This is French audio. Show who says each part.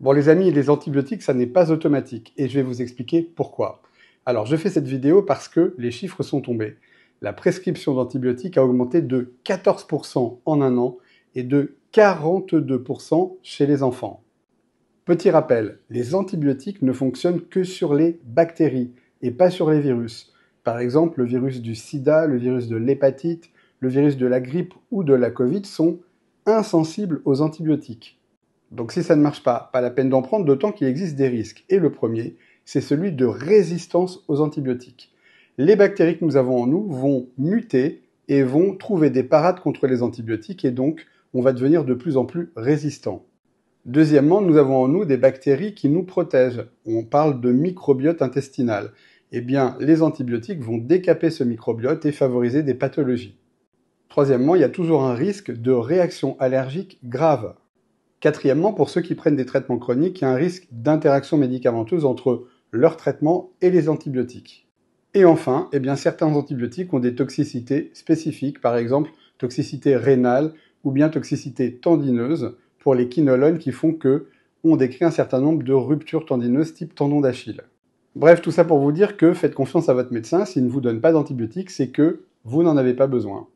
Speaker 1: Bon, les amis, les antibiotiques, ça n'est pas automatique et je vais vous expliquer pourquoi. Alors, je fais cette vidéo parce que les chiffres sont tombés. La prescription d'antibiotiques a augmenté de 14% en un an et de 42% chez les enfants. Petit rappel, les antibiotiques ne fonctionnent que sur les bactéries et pas sur les virus. Par exemple, le virus du sida, le virus de l'hépatite, le virus de la grippe ou de la Covid sont insensibles aux antibiotiques. Donc si ça ne marche pas, pas la peine d'en prendre, d'autant qu'il existe des risques. Et le premier, c'est celui de résistance aux antibiotiques. Les bactéries que nous avons en nous vont muter et vont trouver des parades contre les antibiotiques et donc on va devenir de plus en plus résistant. Deuxièmement, nous avons en nous des bactéries qui nous protègent. On parle de microbiote intestinal. Eh bien, les antibiotiques vont décaper ce microbiote et favoriser des pathologies. Troisièmement, il y a toujours un risque de réaction allergique grave. Quatrièmement, pour ceux qui prennent des traitements chroniques, il y a un risque d'interaction médicamenteuse entre leur traitement et les antibiotiques. Et enfin, eh bien, certains antibiotiques ont des toxicités spécifiques, par exemple toxicité rénale ou bien toxicité tendineuse pour les quinolones qui font que on décrit un certain nombre de ruptures tendineuses type tendon d'Achille. Bref, tout ça pour vous dire que faites confiance à votre médecin, s'il ne vous donne pas d'antibiotiques, c'est que vous n'en avez pas besoin.